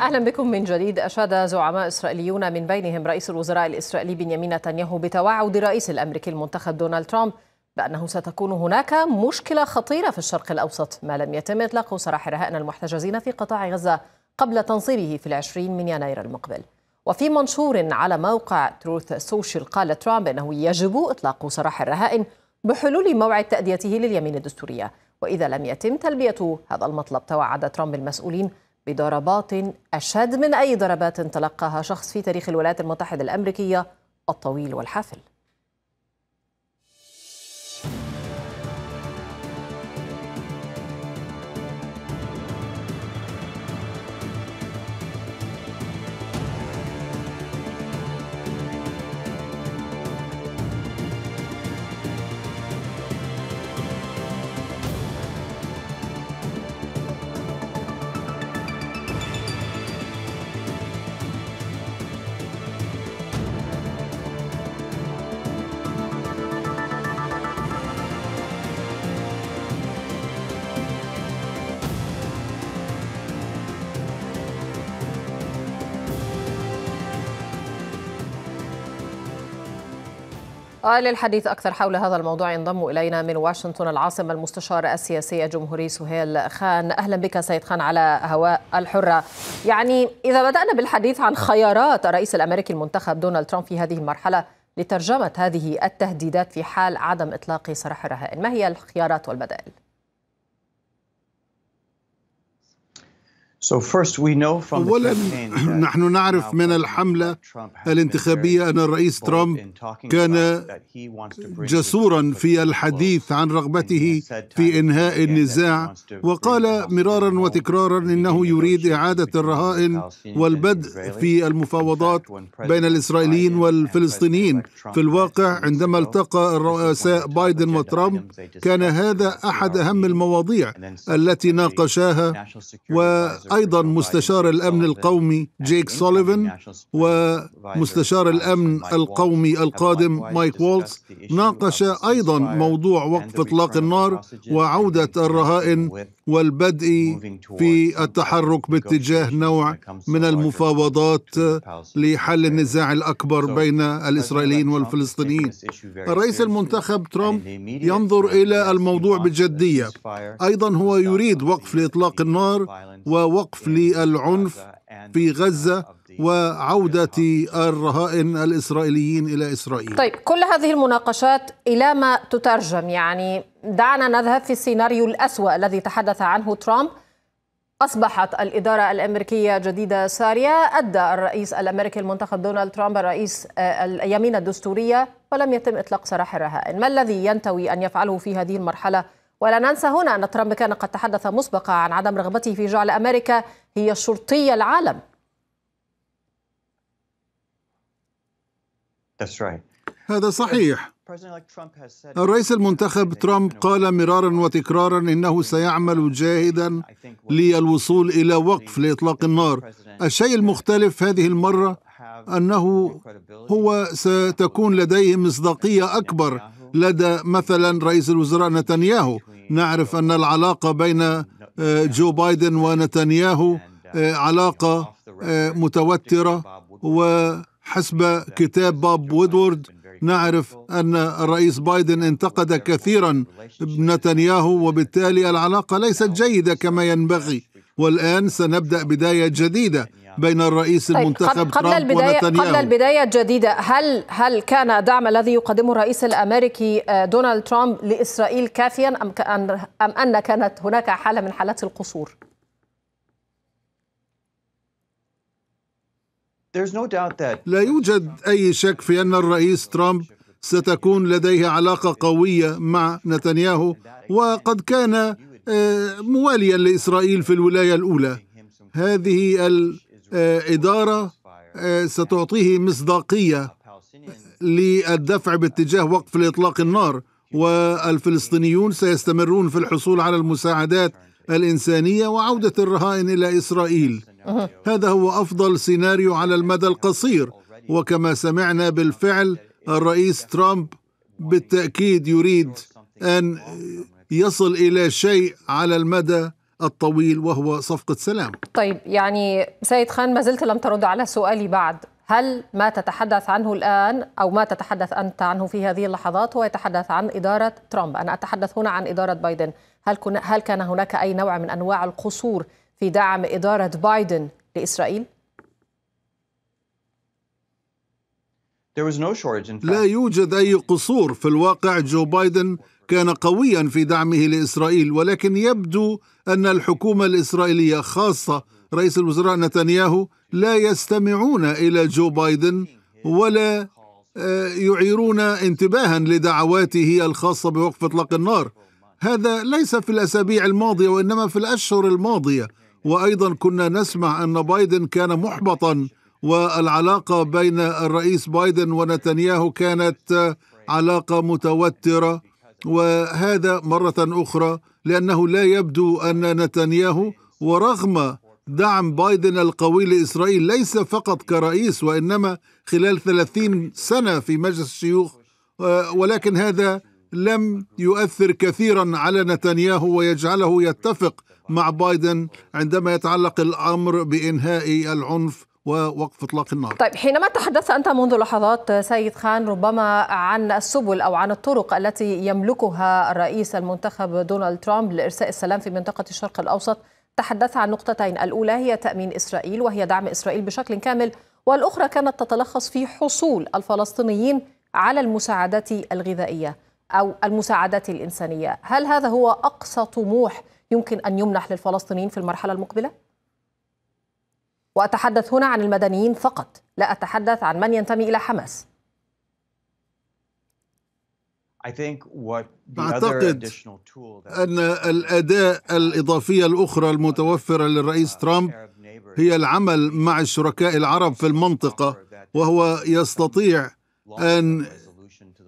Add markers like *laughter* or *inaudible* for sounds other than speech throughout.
اهلا بكم من جديد اشاد زعماء اسرائيليون من بينهم رئيس الوزراء الاسرائيلي بنيامين نتنياهو بتوعد الرئيس الامريكي المنتخب دونالد ترامب بانه ستكون هناك مشكله خطيره في الشرق الاوسط ما لم يتم اطلاق سراح الرهائن المحتجزين في قطاع غزه قبل تنصيبه في العشرين من يناير المقبل وفي منشور على موقع تروث سوشيال قال ترامب انه يجب اطلاق سراح الرهائن بحلول موعد تاديته لليمين الدستوريه واذا لم يتم تلبيه هذا المطلب توعد ترامب المسؤولين بضربات أشد من أي ضربات تلقاها شخص في تاريخ الولايات المتحدة الأمريكية الطويل والحافل للحديث أكثر حول هذا الموضوع ينضم إلينا من واشنطن العاصمة المستشار السياسي الجمهوري سهيل خان أهلا بك سيد خان على هواء الحرة يعني إذا بدأنا بالحديث عن خيارات الرئيس الأمريكي المنتخب دونالد ترامب في هذه المرحلة لترجمة هذه التهديدات في حال عدم إطلاق سراح الرهائن ما هي الخيارات والبدائل؟ اولا *laughs* نحن نعرف من الحمله الانتخابيه ان الرئيس ترامب كان جسورا في الحديث عن رغبته في انهاء النزاع وقال مرارا وتكرارا انه يريد اعاده الرهائن والبدء في المفاوضات بين الاسرائيليين والفلسطينيين في الواقع عندما التقى الرؤساء بايدن وترامب كان هذا احد اهم المواضيع التي ناقشاها و أيضا مستشار الأمن القومي جيك سوليفان ومستشار الأمن القومي القادم مايك وولتس ناقش أيضا موضوع وقف إطلاق النار وعودة الرهائن والبدء في التحرك باتجاه نوع من المفاوضات لحل النزاع الأكبر بين الإسرائيليين والفلسطينيين الرئيس المنتخب ترامب ينظر إلى الموضوع بجدية أيضا هو يريد وقف لإطلاق النار ووقف للعنف في غزة uh, وعودة الرهائن الإسرائيليين إلى إسرائيل طيب كل هذه المناقشات إلى ما تترجم يعني دعنا نذهب في السيناريو الأسوأ الذي تحدث عنه ترامب أصبحت الإدارة الأمريكية جديدة سارية أدى الرئيس الأمريكي المنتخب دونالد ترامب الرئيس آه، اليمين الدستورية ولم يتم إطلاق سراح الرهائن ما الذي ينتوي أن يفعله في هذه المرحلة ولا ننسى هنا أن ترامب كان قد تحدث مسبقا عن عدم رغبته في جعل أمريكا هي شرطي العالم هذا صحيح الرئيس المنتخب ترامب قال مرارا وتكرارا انه سيعمل جاهدا للوصول الى وقف لاطلاق النار الشيء المختلف هذه المره انه هو ستكون لديه مصداقيه اكبر لدى مثلا رئيس الوزراء نتنياهو نعرف ان العلاقه بين آه، جو بايدن ونتنياهو آه، علاقه آه، متوتره وحسب كتاب باب وودورد نعرف ان الرئيس بايدن انتقد كثيرا نتنياهو وبالتالي العلاقه ليست جيده كما ينبغي والآن سنبدأ بداية جديدة بين الرئيس طيب، المنتخب طيب قبل ترامب البداية ونتنياهو قبل البداية الجديدة هل هل كان الدعم الذي يقدمه الرئيس الأمريكي آه، دونالد ترامب لإسرائيل كافيا أم أم أن كانت هناك حالة من حالات القصور؟ لا يوجد أي شك في أن الرئيس ترامب ستكون لديه علاقة قوية مع نتنياهو وقد كان آه، مواليا لإسرائيل في الولاية الأولى هذه الإدارة آه، ستعطيه مصداقية للدفع باتجاه وقف لإطلاق النار والفلسطينيون سيستمرون في الحصول على المساعدات الإنسانية وعودة الرهائن إلى إسرائيل هذا هو أفضل سيناريو على المدى القصير وكما سمعنا بالفعل الرئيس ترامب بالتأكيد يريد أن يصل الى شيء على المدى الطويل وهو صفقه سلام. طيب يعني سيد خان ما زلت لم ترد على سؤالي بعد، هل ما تتحدث عنه الان او ما تتحدث انت عنه في هذه اللحظات هو يتحدث عن اداره ترامب، انا اتحدث هنا عن اداره بايدن، هل كن هل كان هناك اي نوع من انواع القصور في دعم اداره بايدن لاسرائيل؟ لا يوجد اي قصور في الواقع جو بايدن كان قويا في دعمه لاسرائيل ولكن يبدو ان الحكومه الاسرائيليه خاصه رئيس الوزراء نتنياهو لا يستمعون الى جو بايدن ولا آه، يعيرون انتباها لدعواته الخاصه بوقف اطلاق النار هذا ليس في الاسابيع الماضيه وانما في الاشهر الماضيه وايضا كنا نسمع ان بايدن كان محبطا والعلاقه بين الرئيس بايدن ونتنياهو كانت آه، علاقه متوتره وهذا مرة أخرى لأنه لا يبدو أن نتنياهو ورغم دعم بايدن القوي لإسرائيل ليس فقط كرئيس وإنما خلال ثلاثين سنة في مجلس الشيوخ آه، ولكن هذا لم يؤثر كثيرا على نتنياهو ويجعله يتفق مع بايدن عندما يتعلق الأمر بإنهاء العنف ووقف اطلاق النار. طيب حينما تحدثت انت منذ لحظات سيد خان ربما عن السبل او عن الطرق التي يملكها الرئيس المنتخب دونالد ترامب لارساء السلام في منطقه الشرق الاوسط، تحدث عن نقطتين، الاولى هي تامين اسرائيل وهي دعم اسرائيل بشكل كامل، والاخرى كانت تتلخص في حصول الفلسطينيين على المساعدات الغذائيه او المساعدات الانسانيه، هل هذا هو اقصى طموح يمكن ان يمنح للفلسطينيين في المرحله المقبله؟ وأتحدث هنا عن المدنيين فقط لا أتحدث عن من ينتمي إلى حماس أعتقد أن الأداة الإضافية الأخرى المتوفرة للرئيس uh, ترامب هي العمل مع الشركاء العرب في المنطقة وهو يستطيع أن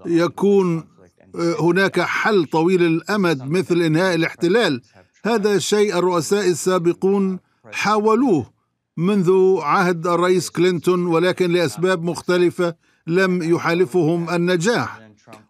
يكون uh, هناك حل طويل الأمد مثل إنهاء الاحتلال هذا شيء الرؤساء السابقون حاولوه منذ عهد الرئيس كلينتون ولكن لاسباب مختلفه لم يحالفهم النجاح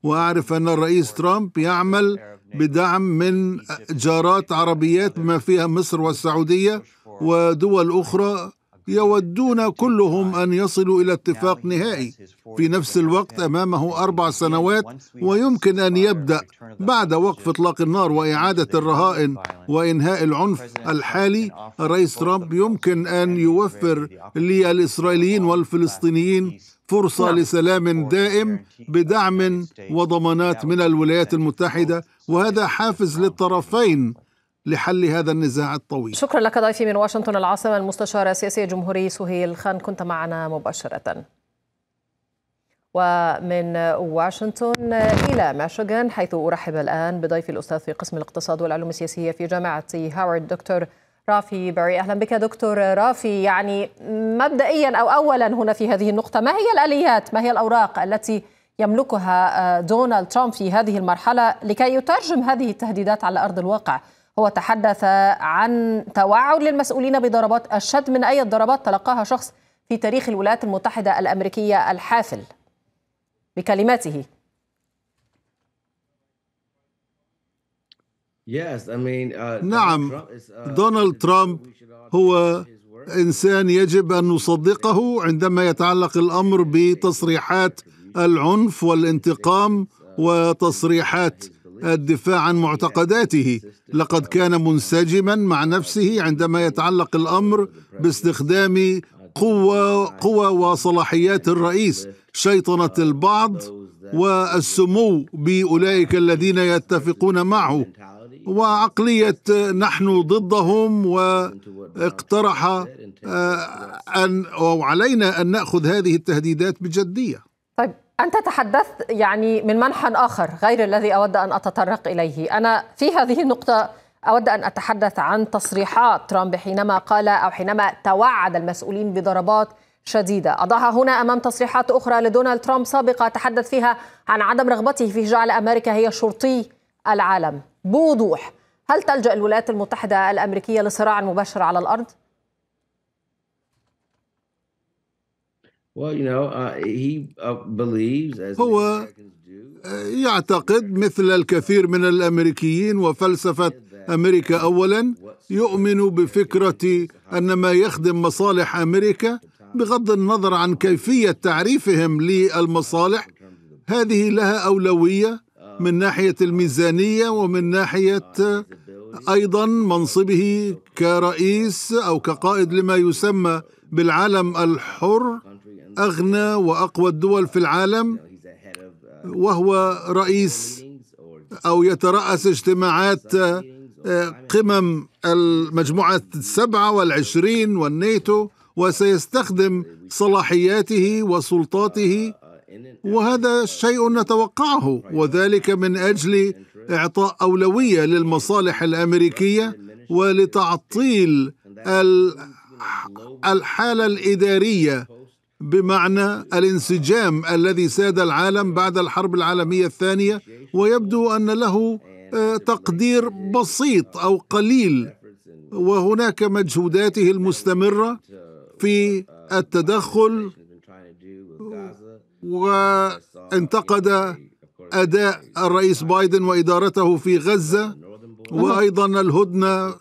واعرف ان الرئيس ترامب يعمل بدعم من جارات عربيات بما فيها مصر والسعوديه ودول اخرى يودون كلهم ان يصلوا الى اتفاق نهائي في نفس الوقت امامه اربع سنوات ويمكن ان يبدا بعد وقف اطلاق النار واعاده الرهائن وانهاء العنف الحالي الرئيس ترامب يمكن ان يوفر للاسرائيليين والفلسطينيين فرصه لسلام دائم بدعم وضمانات من الولايات المتحده وهذا حافز للطرفين لحل هذا النزاع الطويل شكرا لك ضيفي من واشنطن العاصمة المستشار السياسي الجمهوري سهيل خان كنت معنا مباشرة ومن واشنطن إلى ميشيغان حيث أرحب الآن بضيفي الأستاذ في قسم الاقتصاد والعلوم السياسية في جامعة هاورد دكتور رافي بري أهلا بك دكتور رافي يعني مبدئيا أو أولا هنا في هذه النقطة ما هي الآليات ما هي الأوراق التي يملكها دونالد ترامب في هذه المرحلة لكي يترجم هذه التهديدات على أرض الواقع هو تحدث عن توعد للمسؤولين بضربات أشد من أي ضربات تلقاها شخص في تاريخ الولايات المتحدة الأمريكية الحافل بكلماته uh, نعم دونالد ترامب uh, هو انسان يجب ان نصدقه عندما يتعلق الامر بتصريحات العنف والانتقام وتصريحات الدفاع عن معتقداته لقد كان منسجما مع نفسه عندما يتعلق الامر باستخدام قوه قوى وصلاحيات الرئيس شيطنه البعض والسمو باولئك الذين يتفقون معه وعقليه نحن ضدهم واقترح آه، ان او علينا ان ناخذ هذه التهديدات بجديه طيب أنت تحدثت يعني من منحى آخر غير الذي أود أن أتطرق إليه أنا في هذه النقطة أود أن أتحدث عن تصريحات ترامب حينما قال أو حينما توعد المسؤولين بضربات شديدة أضعها هنا أمام تصريحات أخرى لدونالد ترامب سابقة تحدث فيها عن عدم رغبته في جعل أمريكا هي شرطي العالم بوضوح هل تلجأ الولايات المتحدة الأمريكية لصراع مباشر على الأرض؟ Uh, uh, هو آه، يعتقد مثل الكثير من الامريكيين وفلسفه امريكا اولا يؤمن بفكره ان ما يخدم مصالح امريكا بغض النظر عن كيفيه تعريفهم للمصالح هذه لها اولويه uh, من ناحيه الميزانيه ومن ناحيه ايضا منصبه كرئيس او كقائد لما يسمى بالعالم الحر أغنى وأقوى الدول في العالم وهو رئيس أو يترأس اجتماعات آه، قمم المجموعة السبعة والعشرين والنيتو وسيستخدم صلاحياته وسلطاته وهذا شيء نتوقعه وذلك من أجل إعطاء أولوية للمصالح الأمريكية ولتعطيل الحالة الإدارية بمعنى الانسجام الذي ساد العالم بعد الحرب العالميه الثانيه ويبدو ان له آه، تقدير بسيط او قليل وهناك مجهوداته المستمره في التدخل وانتقد اداء الرئيس بايدن وادارته في غزه وايضا الهدنه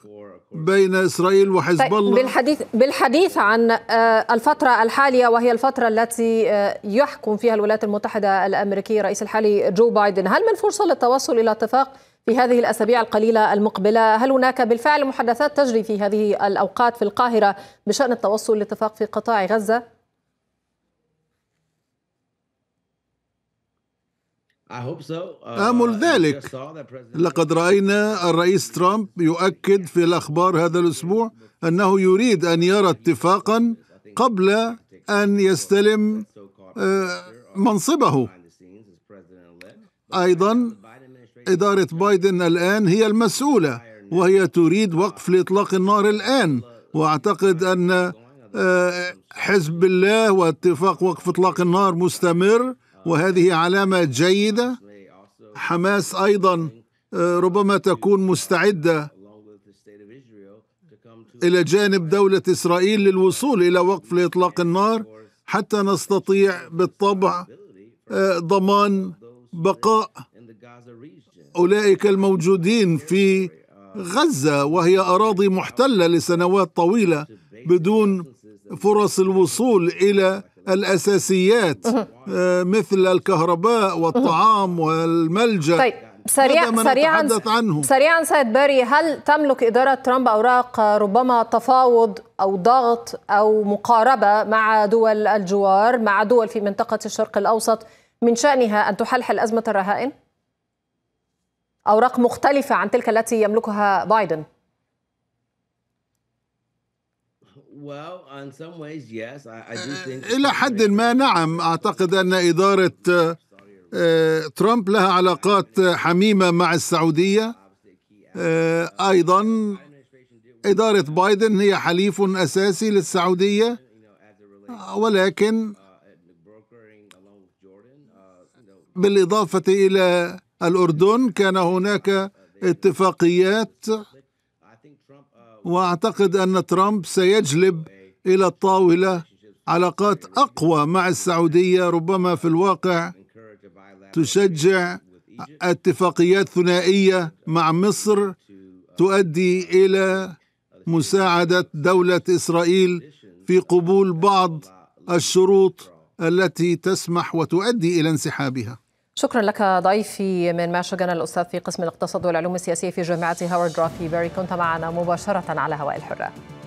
بين اسرائيل وحزب طيب، الله بالحديث بالحديث عن آه، الفتره الحاليه وهي الفتره التي آه، يحكم فيها الولايات المتحده الامريكيه الرئيس الحالي جو بايدن، هل من فرصه للتوصل الى اتفاق في هذه الاسابيع القليله المقبله؟ هل هناك بالفعل محادثات تجري في هذه الاوقات في القاهره بشان التوصل لاتفاق في قطاع غزه؟ Uh, آمل ذلك لقد رأينا الرئيس ترامب يؤكد في الأخبار هذا الأسبوع أنه يريد أن يرى اتفاقا قبل أن يستلم آه، منصبه أيضا إدارة بايدن الآن هي المسؤولة وهي تريد وقف لإطلاق النار الآن وأعتقد أن آه، حزب الله واتفاق وقف إطلاق النار مستمر وهذه علامة جيدة حماس أيضا آه، ربما تكون مستعدة إلى جانب دولة إسرائيل للوصول إلى وقف لإطلاق النار حتى نستطيع بالطبع آه، ضمان بقاء أولئك الموجودين في غزة وهي أراضي محتلة لسنوات طويلة بدون فرص الوصول إلى الأساسيات آه، مثل الكهرباء والطعام والملجأ طيب. سريع سريعا عنه. سريعا سيد باري هل تملك إدارة ترامب أوراق آه، ربما تفاوض أو ضغط أو مقاربة مع دول الجوار مع دول في منطقة الشرق الأوسط من شأنها أن تحلحل أزمة الرهائن؟ أوراق مختلفة عن تلك التي يملكها بايدن إلى حد ما نعم أعتقد أن إدارة آه، ترامب لها علاقات حميمة مع السعودية آه، أيضا إدارة بايدن هي حليف أساسي للسعودية ولكن بالإضافة إلى الأردن كان هناك اتفاقيات واعتقد ان ترامب سيجلب الى الطاوله علاقات اقوى مع السعوديه ربما في الواقع تشجع اتفاقيات ثنائيه مع مصر تؤدي الى مساعده دوله اسرائيل في قبول بعض الشروط التي تسمح وتؤدي الى انسحابها شكرا لك ضيفي من ماشيغان الأستاذ في قسم الاقتصاد والعلوم السياسية في جامعة هاورد روثي بيري كنت معنا مباشرة على هواء الحرة